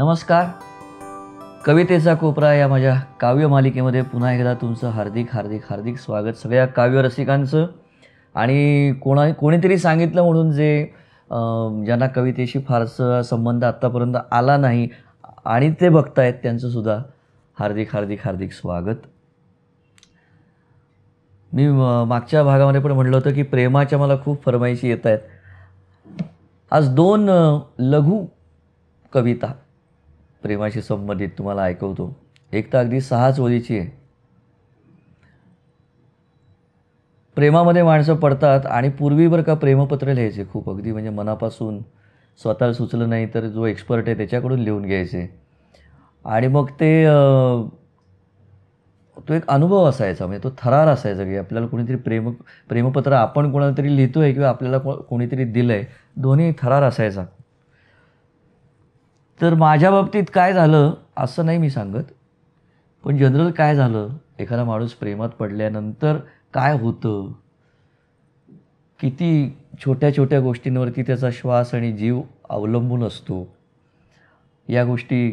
नमस्कार कवितेचा कोपरा या माझ्या काव्य मालिकेमध्ये पुन्हा एकदा तुमचं हार्दिक हार्दिक हार्दिक स्वागत सगळ्या काव्य रसिकांचं आणि कोणा कोणीतरी सांगितलं म्हणून जे ज्यांना कवितेशी फारसं संबंध आत्तापर्यंत आला नाही आणि ते बघतायत त्यांचंसुद्धा हार्दिक हार्दिक हार्दिक स्वागत मी मागच्या भागामध्ये पण म्हटलं होतं की प्रेमाच्या मला खूप फरमाईशी येत आहेत आज दोन लघु कविता प्रेमाशी संबंधित तुम्हाला ऐकवतो एक तर अगदी सहाच ओळीची आहे प्रेमामध्ये माणसं पडतात आणि पूर्वी बरं का प्रेमपत्र लिहायचे खूप अगदी म्हणजे मनापासून स्वतःला सुचलं नाही तर जो एक्सपर्ट आहे त्याच्याकडून लिहून घ्यायचे आणि मग ते तो एक अनुभव असायचा म्हणजे तो थरार असायचा की आपल्याला कोणीतरी प्रेम प्रेमपत्र आपण कोणाला तरी लिहितो आहे किंवा आपल्याला को कोणीतरी दिलं आहे दोन्ही थरार असायचा तर माझ्या बाबतीत काय झालं असं नाही मी सांगत पण जनरल काय झालं एखादा माणूस प्रेमात पडल्यानंतर काय होतं किती छोट्या छोट्या गोष्टींवरती त्याचा श्वास आणि जीव अवलंबून असतो या गोष्टी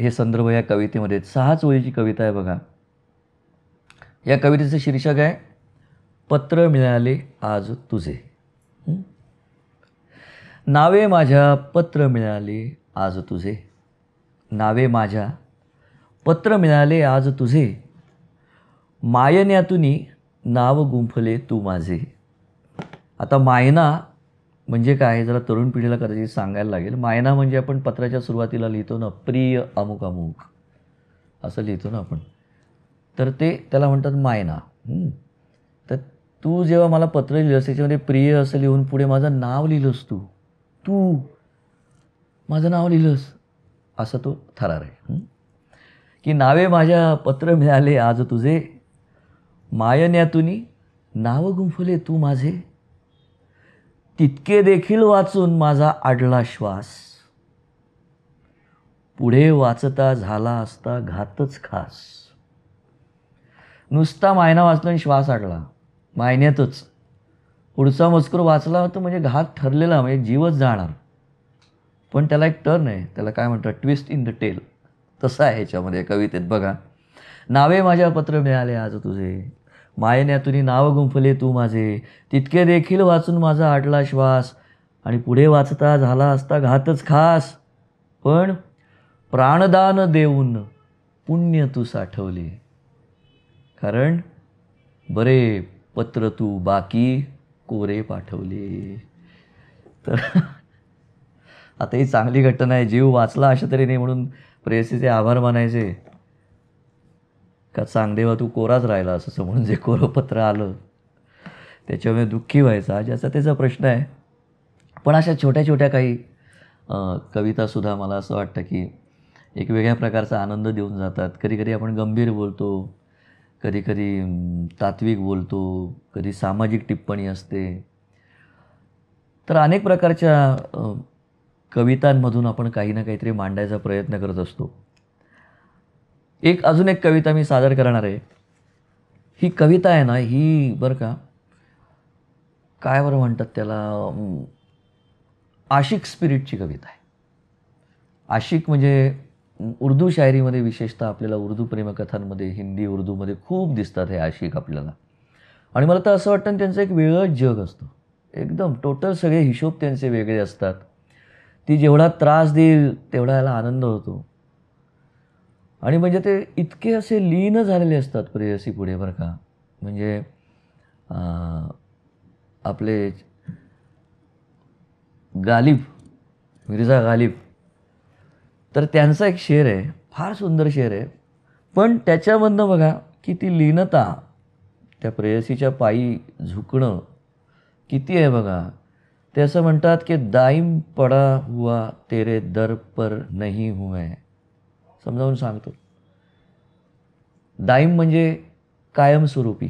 हे संदर्भ या कवितेमध्ये सहाच ओळीची कविता आहे बघा या कवितेचं शीर्षक आहे पत्र मिळाले आज तुझे नावे माझ्या पत्र मिळाले आज तुझे नावे माझ्या पत्र मिळाले आज तुझे मायन्यातूनही नाव गुंफले तू माझे आता मायना म्हणजे काय जरा तरुण पिढीला कदाचित सांगायला लागेल मायना म्हणजे आपण पत्राच्या सुरुवातीला लिहितो ना प्रिय अमुक अमुक असं लिहितो ना आपण तर ते त्याला म्हणतात मायना तर तू जेव्हा मला पत्र लिहिलंस त्याच्यामध्ये प्रिय असं लिहून पुढे माझं नाव लिहिलंस तू तू माझं नाव लिहिलंस असं तो थरार आहे की नावे माझ्या पत्र मिळाले आज तुझे मायन्यातुनी नाव गुंफले तू माझे तितके देखील वाचून माझा आडला श्वास पुढे वाचता झाला असता घातच खास नुसता मायना वाचला आणि श्वास आडला मायन्यातच पुढचा मजकूर वाचला होता म्हणजे घात ठरलेला म्हणजे जीवच जाणार पण त्याला एक टर्न आहे त्याला काय म्हणतात ट्विस्ट इन द टेल तसं आहे ह्याच्यामध्ये कवितेत बघा नावे माझ्या पत्र मिळाले आज तुझे मायेन्यातून नाव गुंफले तू माझे तितके देखील वाचून माझा आटला श्वास आणि पुढे वाचता झाला असता घातच खास पण प्राणदान देऊन पुण्य तू साठवले कारण बरे पत्र तू बाकी कोरे पाठवले तर आता ही चांगली घटना आहे जीव वाचला अशा नाही म्हणून प्रेयसीचे आभार मानायचे का चांगदेवा तू कोराच राहिला असं म्हणून जे कोरपत्र आलं त्याच्यामुळे दुःखी व्हायचा ज्याचा त्याचा प्रश्न आहे पण अशा छोट्या छोट्या काही कवितासुद्धा मला असं वाटतं की एक वेगळ्या प्रकारचा आनंद देऊन जातात कधी कधी आपण गंभीर बोलतो कधीकधी तात्विक बोलतो कधी सामाजिक टिप्पणी असते तर अनेक प्रकारच्या कवितांमधून आपण काही ना काहीतरी मांडायचा प्रयत्न करत असतो एक अजून एक कविता मी सादर करणार आहे ही कविता आहे ना ही बरं का काय बरं म्हणतात त्याला आशिक स्पिरिटची कविता आहे आशिक म्हणजे उर्दू शायरीमध्ये विशेषतः आपल्याला उर्दू प्रेमकथांमध्ये हिंदी उर्दूमध्ये खूप दिसतात हे आशिक आपल्याला आणि मला तर असं वाटतं त्यांचं एक वेगळंच जग असतो एकदम टोटल सगळे हिशोब त्यांचे वेगळे असतात ती जेवढा त्रास देईल तेवढा याला आनंद होतो आणि म्हणजे ते इतके असे लीन झालेले असतात प्रेयसी पुढे बरं का म्हणजे आपले गालिब मिर्झा गालिब तर त्यांचा एक शेर आहे फार सुंदर शेर आहे पण त्याच्यामधनं बघा की ती लीनता त्या प्रेयसीच्या पायी झुकणं किती आहे बघा ते असं म्हणतात की दाईम पडा हुआ तेरे दर पर नाही हुए समजावून सांगतो दाईम म्हणजे कायमस्वरूपी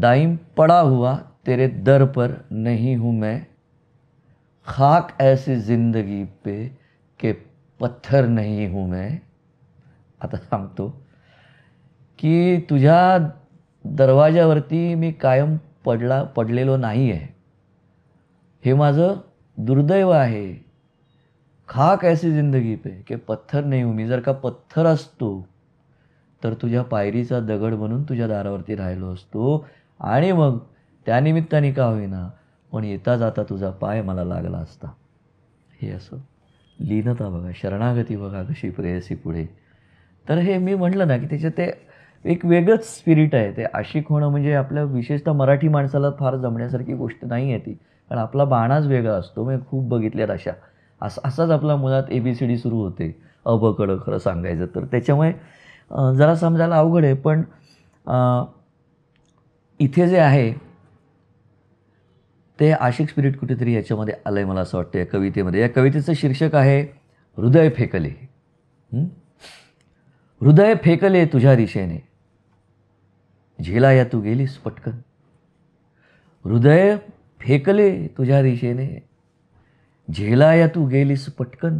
दाईम पडा हुआ तेरे दर पर नहीं हूँ मैं खाक ऐसी ज़िंदगी पे के पत्थर नाही हूँ मैं आता सांगतो की तुझ्या दरवाजावरती मी कायम पडला पडलेलो नाही आहे हे माझं दुर्दैव आहे खाक ऐसी जिंदगी पे की पत्थर नाही हूँ मी जर का पत्थर असतो तर तुझ्या पायरीचा दगड म्हणून तुझ्या दारावरती राहिलो असतो आणि मग त्यानिमित्ताने का होईना पण येता जाता तुझा पाय मला लागला असता हे असं लीनता बघा शरणागती बघा कशी प्रेयसी पुढे तर हे मी म्हटलं ना की त्याच्यात ते एक वेगळंच स्पिरिट आहे ते आशिक होणं म्हणजे आपल्या विशेषतः मराठी माणसाला फार जमण्यासारखी गोष्ट नाही आहे ती कारण आपला बाणाच वेगळा असतो मी खूप बघितल्यात अशा असं असाच आपला मुळात ए बी सी डी सुरू होते अबकडं खरं सांगायचं तर त्याच्यामुळे जरा समजायला अवघड आहे पण इथे जे आहे ते आशिक स्पिरिट कुठेतरी याच्यामध्ये आलं आहे मला असं वाटतं या कवितेमध्ये या कवितेचं शीर्षक आहे हृदय फेकले हृदय फेकले तुझ्या दिशेने झेला या तू गेलीस पटकन हृदय फेकले तुझ्या दिशेने झेला या तू गेलीस पटकन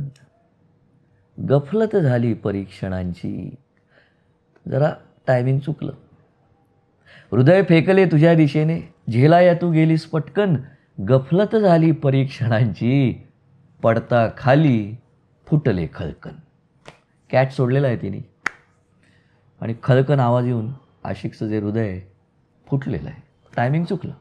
गफलत झाली परीक्षणांची जरा टायमिंग चुकलं हृदय फेकले तुझ्या दिशेने झेलाया तू गेलीस पटकन गफलत झाली परीक्षणांची पडता खाली फुटले खळकन कॅट सोडलेला आहे तिने आणि खळकन आवाज येऊन आशिकचं जे हृदय फुटलेलं आहे टायमिंग चुकलं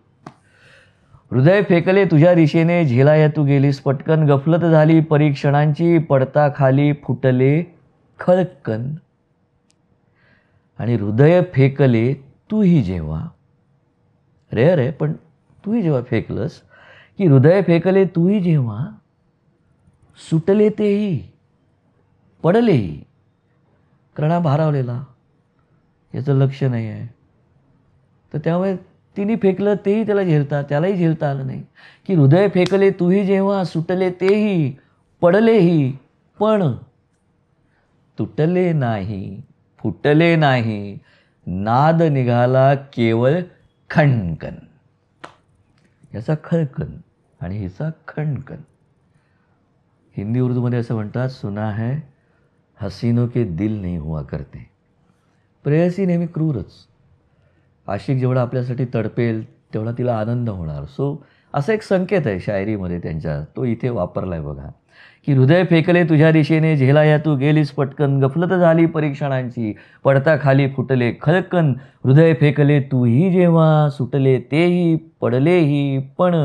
हृदय फेकले तुझ्या दिशेने झेलाया तू गेलीस पटकन गफलत झाली परीक्षणांची पडता खाली फुटले खळकन आणि हृदय फेकले तूही जेव्हा रेअर आहे पण तूही जेव्हा फेकलंस की हृदय फेकले तूही जेव्हा सुटले तेही पडलेही क्रणा भारावलेला याचं लक्ष नाही आहे तर त्यामुळे तिने फेकलं तेही त्याला झेलता त्यालाही झेलता आलं नाही की हृदय फेकले तूही जेव्हा सुटले तेही पडलेही पण तुटले नाही फुटले नाही नाद निघाला केवळ खणकन याचा खळकन आणि हिचा खणकण हिंदी उर्दूमध्ये असं म्हणतात सुना है हसीनो के दिल नाही हुआ करते प्रेयसी नेहमी क्रूरच आशिक जेवढा आपल्यासाठी तडपेल तेवढा तिला आनंद होणार सो असा एक संकेत आहे शायरीमध्ये त्यांच्या तो इथे वापरला आहे बघा की हृदय फेकले तुझ्या दिशेने झेला या तू गेलीस पटकन गफलत झाली परीक्षणांची पडता खाली फुटले खळकन हृदय फेकले तूही जेव्हा सुटले तेही पडलेही पण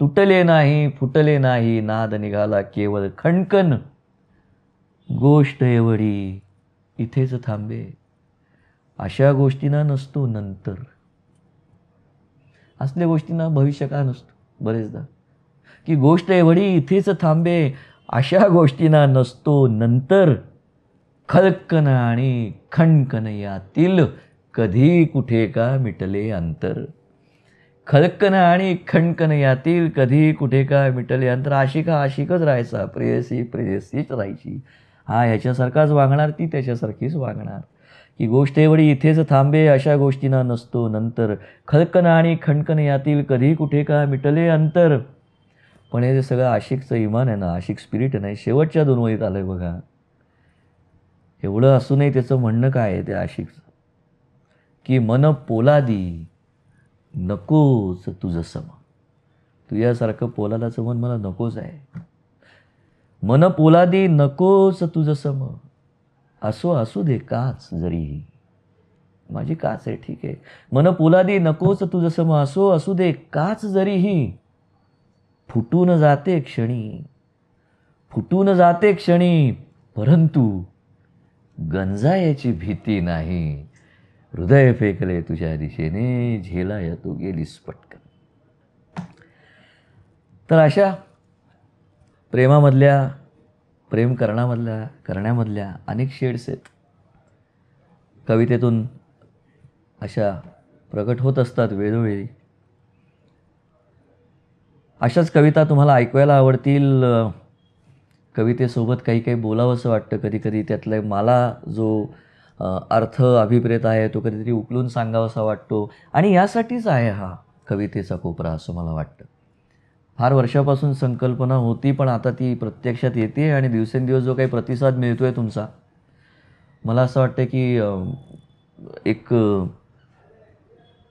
तुटले नाही फुटले नाही नाद निघाला केवळ खणकन गोष्ट एवढी इथेच थांबे अशा गोष्टींना नसतो नंतर असल्या गोष्टींना भविष्य का नसतो बरेचदा की गोष्ट एवढी इथेच थांबे अशा गोष्टींना नसतो नंतर खलकन आणि खणकन यातील कधी कुठे का मिटले अंतर खलकन आणि खणकन यातील कधी कुठे का मिटले अंतर आशिका आशिकच राहायचा प्रेयसी प्रेयसीच राहायची हा ह्याच्यासारखाच वागणार ती त्याच्यासारखीच वागणार की गोष्ट एवढी इथेच थांबे अशा गोष्टींना नसतो नंतर खळकणं आणि खणकण यातील कधी कुठे का मिटले अंतर पण हे सगळं आशिकचं इमान आहे ना आशिक स्पिरिट आहे ना शेवटच्या दोन वळीत आलं आहे बघा एवढं असूनही त्याचं म्हणणं काय आहे ते आशिकचं की मन पोलादी नकोच तुझं सम तुझ्यासारखं पोलादाचं मन मला नकोच आहे मन पोलादी नकोच तुझं सम असो असू दे काच जरीही माझी काच आहे ठीक आहे मन पोलादी नकोच तू जसं मग असो असू दे काच जरीही फुटून जाते क्षणी फुटून जाते क्षणी परंतु गंजायाची भीती नाही हृदय फेकले तुझ्या दिशेने झेला या तू गेलीस पटकन तर अशा प्रेमामधल्या प्रेम करण्यामधल्या करण्यामधल्या अनेक शेड्स आहेत कवितेतून अशा प्रकट होत असतात वेळोवेळी अशाच कविता तुम्हाला ऐकवायला आवडतील कवितेसोबत काही काही बोलावंसं वाटतं कधी कधी त्यातलं मला जो अर्थ अभिप्रेत आहे तो कधीतरी उकलून सांगावासा वाटतो आणि यासाठीच आहे हा कवितेचा कोपरा असं मला वाटतं फार वर्षापासून संकल्पना होती पण आता ती प्रत्यक्षात येते आणि दिवसेंदिवस जो काही प्रतिसाद मिळतो आहे तुमचा मला असं वाटतं की एक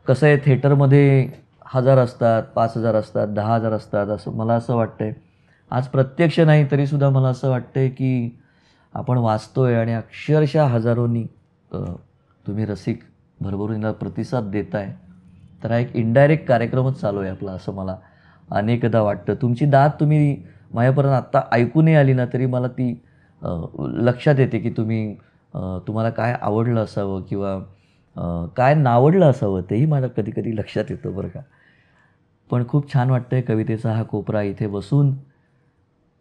कसं आहे थेटरमध्ये हजार असतात पाच हजार असतात दहा हजार असतात असं मला असं वाटतं आहे आज प्रत्यक्ष नाही तरीसुद्धा मला असं वाटतं आहे की आपण वाचतो आहे आणि अक्षरशः हजारोंनी तुम्ही रसिक भरभरून प्रतिसाद देताय तर हा एक इनडायरेक्ट कार्यक्रमच चालू आहे आपला असं मला अनेकदा वाटतं तुमची दात तुम्ही माझ्यापर्यंत आत्ता ऐकू नाही आली ना तरी मला ती लक्षात येते की तुम्ही तुम्हाला काय आवडलं असावं किंवा काय नावडलं असावं तेही मला कधी कधी लक्षात येतं बरं का पण खूप छान वाटतं आहे कवितेचा हा कोपरा इथे बसून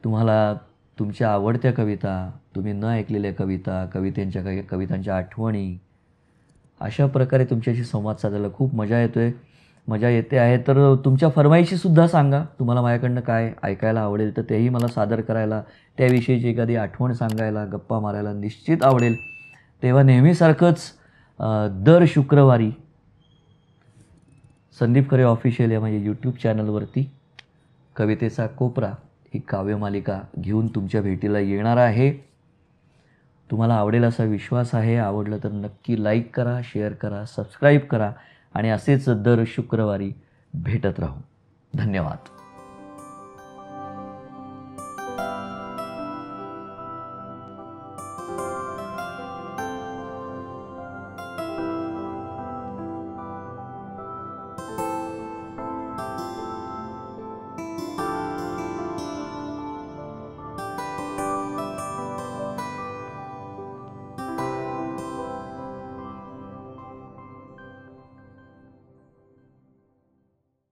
तुम्हाला तुमच्या आवडत्या कविता तुम्ही न ऐकलेल्या कविता कवितेंच्या काही कवितांच्या आठवणी अशा प्रकारे तुमच्याशी संवाद साधायला खूप मजा येतो आहे मजा येते आहे तर तुमच्या फरमाईशीसुद्धा सांगा तुम्हाला माझ्याकडनं काय ऐकायला आवडेल तर तेही मला सादर करायला त्याविषयीची एखादी आठवण सांगायला गप्पा मारायला निश्चित आवडेल तेव्हा नेहमीसारखंच दर शुक्रवारी संदीप खरे ऑफिशियल या माझ्या यूट्यूब चॅनलवरती कवितेचा कोपरा ही काव्यमालिका घेऊन तुमच्या भेटीला येणार आहे तुम्हाला आवडेल असा विश्वास आहे आवडलं तर नक्की लाईक करा शेअर करा सबस्क्राईब करा आणि असेच दर शुक्रवारी भेटत राहू धन्यवाद